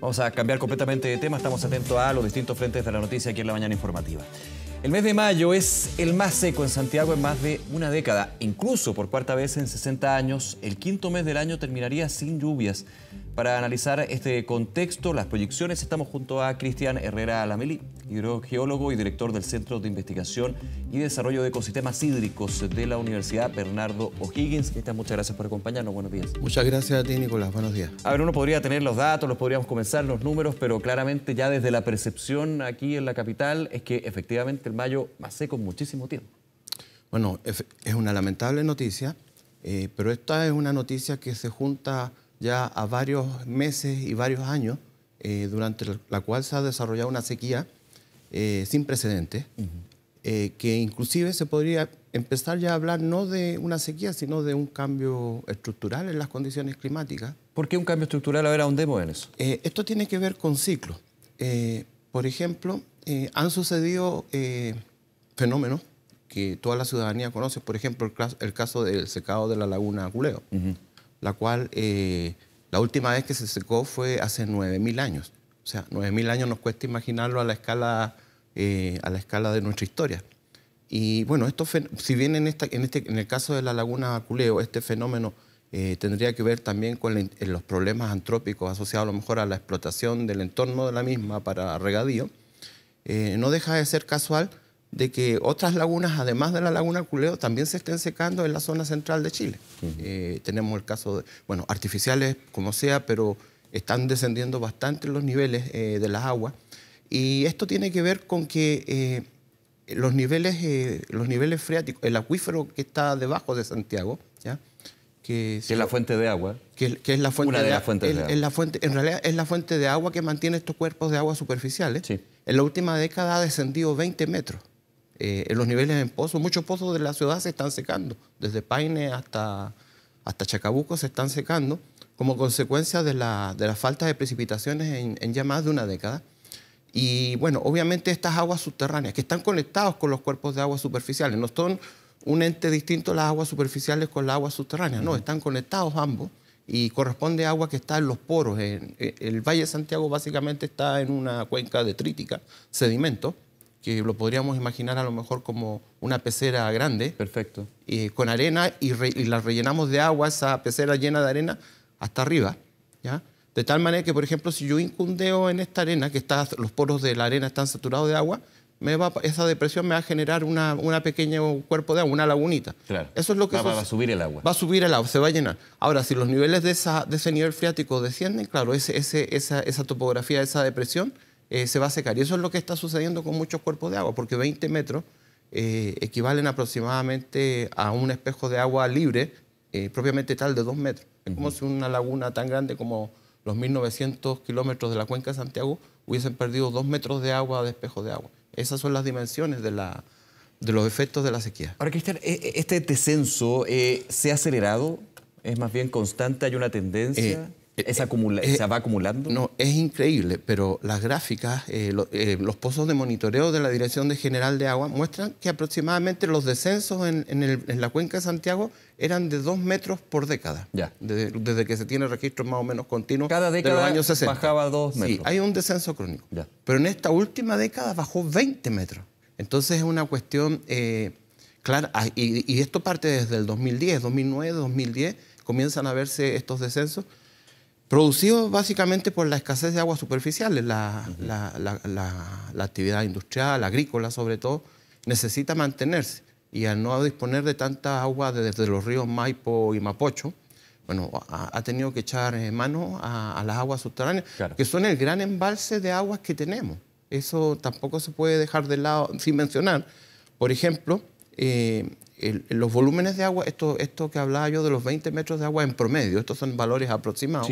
Vamos a cambiar completamente de tema, estamos atentos a los distintos frentes de la noticia aquí en la mañana informativa. El mes de mayo es el más seco en Santiago en más de una década. Incluso por cuarta vez en 60 años, el quinto mes del año terminaría sin lluvias. Para analizar este contexto, las proyecciones, estamos junto a Cristian Herrera Lameli, hidrogeólogo y director del Centro de Investigación y Desarrollo de Ecosistemas Hídricos de la Universidad Bernardo O'Higgins. Cristian, muchas gracias por acompañarnos. Buenos días. Muchas gracias a ti, Nicolás. Buenos días. A ver, uno podría tener los datos, los podríamos comenzar, los números, pero claramente ya desde la percepción aquí en la capital es que efectivamente el mayo más seco muchísimo tiempo. Bueno, es una lamentable noticia, eh, pero esta es una noticia que se junta ya a varios meses y varios años, eh, durante la cual se ha desarrollado una sequía eh, sin precedentes, eh, que inclusive se podría empezar ya a hablar no de una sequía, sino de un cambio estructural en las condiciones climáticas. ¿Por qué un cambio estructural? A ver, ahondemos en eso. esto tiene que ver con ciclos. por ejemplo, han sucedido fenómenos que toda la ciudadanía conoce, por ejemplo, el, caso del secado de la laguna Culeo la cual eh, la última vez que se secó fue hace 9.000 años. O sea, 9.000 años nos cuesta imaginarlo a la escala, eh, a la escala de nuestra historia. Y bueno, esto, si bien este, en, el caso de la laguna Culeo, este fenómeno eh, tendría que ver también con los problemas antrópicos asociados a lo mejor a la explotación del entorno de la misma para regadío, no deja de ser casual de que otras lagunas, además de la laguna Culeo, también se estén secando en la zona central de Chile. Eh, tenemos el caso, de, bueno, artificiales como sea, pero están descendiendo bastante los niveles eh, de las aguas. Y esto tiene que ver con que eh, los, niveles, los niveles freáticos, el acuífero que está debajo de Santiago, ¿ya? Que, es la fuente de agua. Que, es la fuente de, agua. la fuente, en realidad es la fuente de agua que mantiene estos cuerpos de agua superficiales. En la última década ha descendido 20 metros. Eh, en los niveles en pozos. Muchos pozos de la ciudad se están secando, desde Paine hasta, hasta Chacabuco se están secando, como consecuencia de la, falta de precipitaciones en, ya más de una década. Y bueno, obviamente estas aguas subterráneas, que están conectadas con los cuerpos de aguas superficiales, no son un ente distinto las aguas superficiales con las aguas subterráneas, no, están conectados ambos y corresponde agua que está en los poros. el Valle de Santiago básicamente está en una cuenca detrítica, sedimento, que lo podríamos imaginar a lo mejor como una pecera grande. Perfecto. y eh, con arena y, la rellenamos de agua, esa pecera llena de arena, hasta arriba. ¿ya? De tal manera que, por ejemplo, si yo incundeo en esta arena, que está, los poros de la arena están saturados de agua, me va, esa depresión me va a generar una, una pequeña cuerpo de agua, una lagunita. Claro. Eso es lo que va, a subir el agua. Va a subir el agua, se va a llenar. Ahora, si los niveles de, esa, de ese nivel freático descienden, claro, ese, esa, esa topografía, esa depresión, eh, se va a secar. Y eso es lo que está sucediendo con muchos cuerpos de agua, porque 20 metros eh, equivalen aproximadamente a un espejo de agua libre, eh, propiamente tal, de 2 metros. Es como si una laguna tan grande como los 1.900 kilómetros de la cuenca de Santiago hubiesen perdido 2 metros de agua de espejo de agua. Esas son las dimensiones de la, de los efectos de la sequía. Ahora, Cristian, e, e, ¿este descenso se ha acelerado? ¿Es más bien constante? ¿Hay una tendencia? Eh, eh, eh, ¿Se va acumulando? No, es increíble, pero las gráficas, los pozos de monitoreo de la Dirección General de Agua muestran que aproximadamente los descensos en, la cuenca de Santiago eran de 2 metros por década. Ya. desde que se tiene registro más o menos continuo Cada década bajaba dos metros. Sí, hay un descenso crónico. Pero en esta última década bajó 20 metros. Entonces es una cuestión clara. Ah, y, y esto parte desde el 2010, 2009, 2010, comienzan a verse estos descensos producido básicamente por la escasez de aguas superficiales. La, la, actividad industrial, agrícola sobre todo, necesita mantenerse. Y al no disponer de tanta agua desde los ríos Maipo y Mapocho, bueno, ha, tenido que echar eh, mano a, las aguas subterráneas, que son el gran embalse de aguas que tenemos. Eso tampoco se puede dejar de lado sin mencionar. Por ejemplo, eh, los volúmenes de agua, esto, esto que hablaba yo de los 20 metros de agua en promedio, estos son valores aproximados,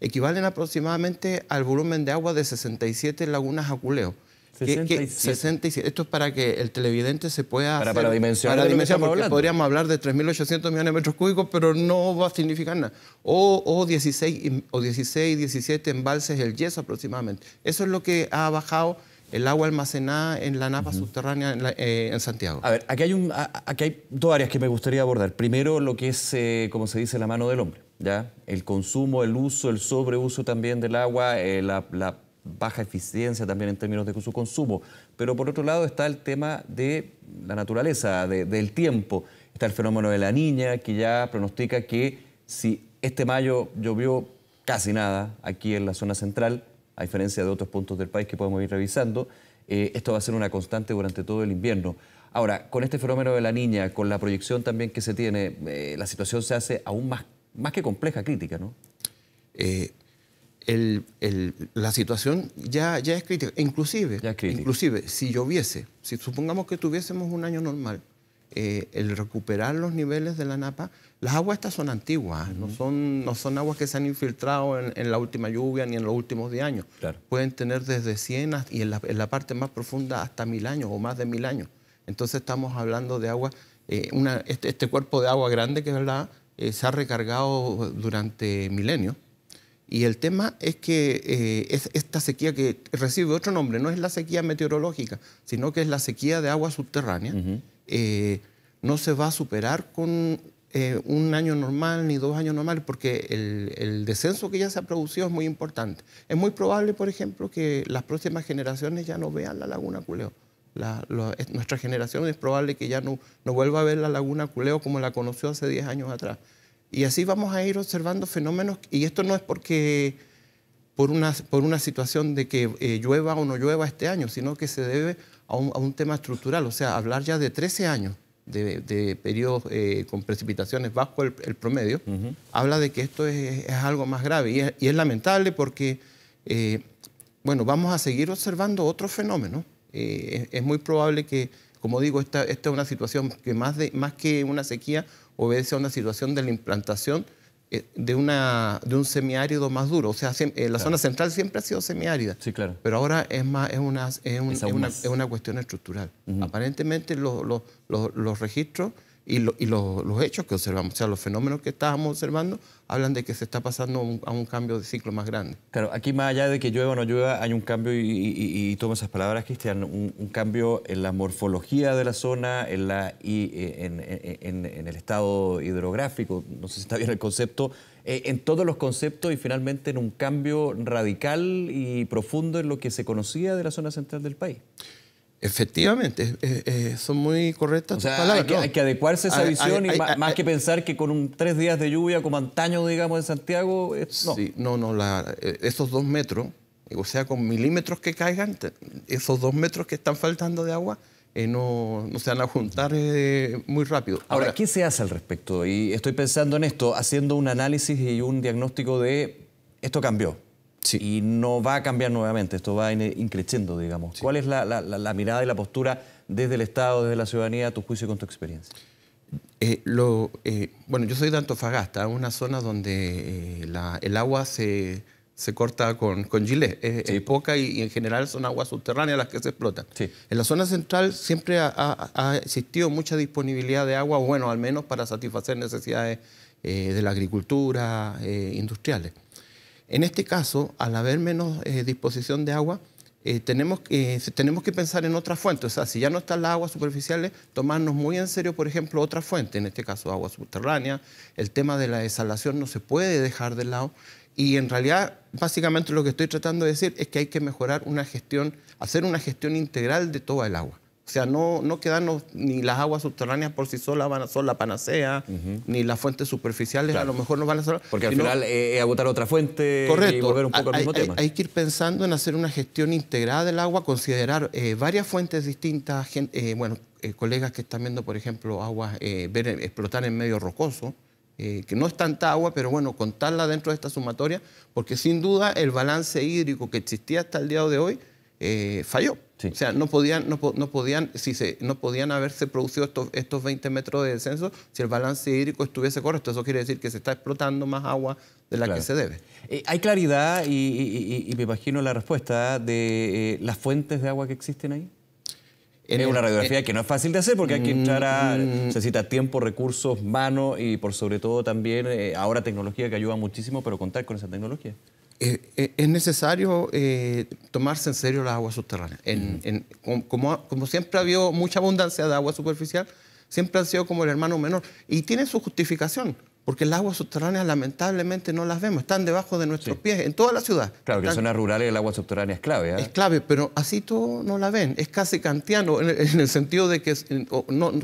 equivalen aproximadamente al volumen de agua de 67 lagunas a culeo. 67. Esto es para que el televidente se pueda... Para, para dimensionar. podríamos hablar de 3.800 millones de metros cúbicos, pero no va a significar nada. O, 16, o 16, 17 embalses el yeso aproximadamente. Eso es lo que ha bajado el agua almacenada en la napa subterránea eh, en, Santiago. A ver, aquí hay, un, aquí dos áreas que me gustaría abordar. Primero, lo que es, eh, como se dice, la mano del hombre. ¿ya? El consumo, el uso, el sobreuso también del agua, eh, la, baja eficiencia también en términos de su consumo. Pero por otro lado está el tema de la naturaleza, del tiempo. Está el fenómeno de la niña que ya pronostica que si este mayo llovió casi nada aquí en la zona central, a diferencia de otros puntos del país que podemos ir revisando. Eh, esto va a ser una constante durante todo el invierno. Ahora, con este fenómeno de la niña, con la proyección también que se tiene, eh, la situación se hace aún más, más que compleja, crítica, ¿no? Eh, la situación ya, ya es crítica. Inclusive, ya es crítica. inclusive, si lloviese, si supongamos que tuviésemos un año normal, eh, el recuperar los niveles de la napa. Las aguas estas son antiguas, no, son, no son aguas que se han infiltrado en, la última lluvia ni en los últimos 10 años. Pueden tener desde cienas... y en la, parte más profunda hasta mil años o más de mil años. Entonces estamos hablando de agua, eh, este, este, cuerpo de agua grande que verdad, eh, se ha recargado durante milenios. Y el tema es que es esta sequía que recibe otro nombre no es la sequía meteorológica, sino que es la sequía de agua subterránea. Eh, no se va a superar con eh, un año normal ni dos años normales, porque el, descenso que ya se ha producido es muy importante. Es muy probable, por ejemplo, que las próximas generaciones ya no vean la laguna Culeo. nuestra generación es probable que ya no, no vuelva a ver la laguna Culeo como la conoció hace 10 años atrás. Y así vamos a ir observando fenómenos, y esto no es porque por una, por una situación de que eh, llueva o no llueva este año, sino que se debe a un, a un tema estructural, o sea, hablar ya de 13 años de, periodos eh, con precipitaciones bajo el, promedio, habla de que esto es, algo más grave y es, lamentable porque, eh, bueno, vamos a seguir observando otros fenómenos. Es, muy probable que, como digo, esta, es una situación que más, de, más que una sequía obedece a una situación de la implantación eh, de, una, de un semiárido más duro. O sea, eh, la zona central siempre ha sido semiárida. Sí, claro. Pero ahora es, más, es, una, es, una, cuestión estructural. Aparentemente los registros y, los hechos que observamos, o sea, los fenómenos que estábamos observando, hablan de que se está pasando a un cambio de ciclo más grande. Claro, aquí más allá de que llueva o no llueva, hay un cambio, y, y, tomo esas palabras, Cristian, un, cambio en la morfología de la zona, en, la, eh, en, en, en, el estado hidrográfico, no sé si está bien el concepto, eh, en todos los conceptos y finalmente en un cambio radical y profundo en lo que se conocía de la zona central del país. Efectivamente, eh, son muy correctas. palabras, hay, que, adecuarse a esa visión y más, que pensar que con tres días de lluvia, como antaño, digamos, en Santiago. Es, no. Sí, no, no, e, esos dos metros, eh, o sea, con milímetros que caigan, esos dos metros que están faltando de agua. Eh, no, se van a juntar eh, muy rápido. Ahora, ¿qué se hace al respecto? Y estoy pensando en esto, haciendo un análisis y un diagnóstico de esto cambió, y no va a cambiar nuevamente, esto va increciendo, digamos. ¿Cuál es la, mirada y la postura desde el Estado, desde la ciudadanía, a tu juicio con tu experiencia? Eh, eh, bueno, yo soy de Antofagasta, una zona donde eh, el agua se, corta con, con gilet. Es, poca y, en general son aguas subterráneas las que se explotan. En la zona central siempre ha, existido mucha disponibilidad de agua, bueno, al menos para satisfacer necesidades de la agricultura, industriales. En este caso, al haber menos eh, disposición de agua, eh, tenemos, que, eh, tenemos que pensar en otras fuentes. O sea, si ya no están las aguas superficiales, tomarnos muy en serio, por ejemplo, otra fuente, en este caso agua subterránea. El tema de la desalación no se puede dejar de lado. Y en realidad, básicamente lo que estoy tratando de decir es que hay que mejorar una gestión, hacer una gestión integral de toda el agua. O sea, no, no quedarnos ni las aguas subterráneas por sí solas van a son la panacea, ni las fuentes superficiales a lo mejor no van a ser. Porque al final eh, agotar otra fuente y volver un poco hay, al mismo tema. Hay, que ir pensando en hacer una gestión integrada del agua, considerar eh, varias fuentes distintas. Eh, bueno, eh, colegas que están viendo, por ejemplo, aguas explotar en medio rocoso, que no es tanta agua, pero bueno, contarla dentro de esta sumatoria, porque sin duda el balance hídrico que existía hasta el día de hoy eh, falló. O sea, no podían, no, podían, si no podían haberse producido estos, 20 metros de descenso si el balance hídrico estuviese correcto. Eso quiere decir que se está explotando más agua de la que se debe. Eh, hay claridad y, me imagino la respuesta de eh, las fuentes de agua que existen ahí. es una radiografía que no es fácil de hacer porque hay que mm, entrar a... Mm. necesita tiempo, recursos, mano y por sobre todo también ahora tecnología que ayuda muchísimo, pero contar con esa tecnología. Eh, eh, es necesario eh, tomarse en serio las aguas subterráneas. como, como, siempre ha habido mucha abundancia de agua superficial, siempre han sido como el hermano menor. Y tiene su justificación porque las aguas subterráneas lamentablemente no las vemos, están debajo de nuestros pies, en toda la ciudad. Claro, que en zonas rurales el agua subterránea es clave. ¿eh? Es clave, pero así todo no la ven, es casi kantiano en, el sentido de que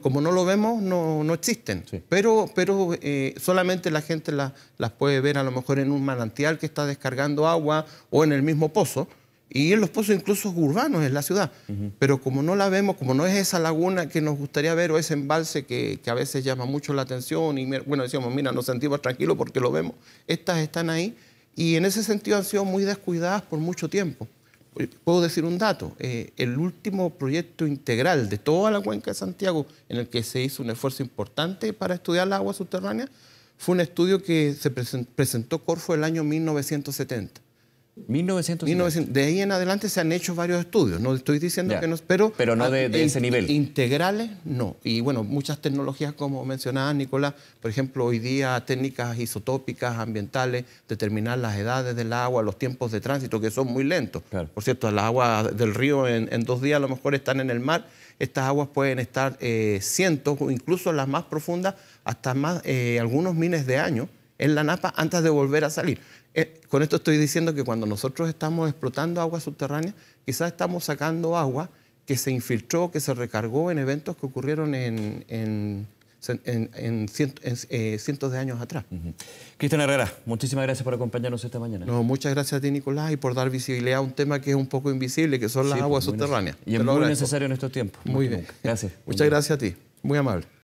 como no lo vemos, no, existen, pero, pero eh, solamente la gente las puede ver a lo mejor en un manantial que está descargando agua o en el mismo pozo, y los pozos incluso urbanos en la ciudad. Pero como no la vemos, como no es esa laguna que nos gustaría ver o ese embalse que, que a veces llama mucho la atención y bueno, decíamos, mira, nos sentimos tranquilos porque lo vemos, estas están ahí y en ese sentido han sido muy descuidadas por mucho tiempo. Puedo decir un dato, eh, el último proyecto integral de toda la cuenca de Santiago en el que se hizo un esfuerzo importante para estudiar la agua subterránea fue un estudio que se presentó Corfo el año 1970 1900. De ahí en adelante se han hecho varios estudios, no estoy diciendo que no, pero... Pero no de, ese nivel. Integrales, no. Y bueno, muchas tecnologías, como mencionaba Nicolás, por ejemplo, hoy día técnicas isotópicas, ambientales, determinar las edades del agua, los tiempos de tránsito, que son muy lentos. Por cierto, las aguas del río en, dos días a lo mejor están en el mar, estas aguas pueden estar eh, cientos, incluso las más profundas, hasta más, eh, algunos miles de años en la napa antes de volver a salir. Eh, con esto estoy diciendo que cuando nosotros estamos explotando aguas subterráneas, quizás estamos sacando agua que se infiltró, que se recargó en eventos que ocurrieron en, eh, cientos, de años atrás. Cristian Herrera, muchísimas gracias por acompañarnos esta mañana. No, muchas gracias a ti, Nicolás, y por dar visibilidad a un tema que es un poco invisible, que son las pues, aguas subterráneas. Y muy necesario en estos tiempos. Muy bien. Gracias. muchas gracias a ti. Muy amable.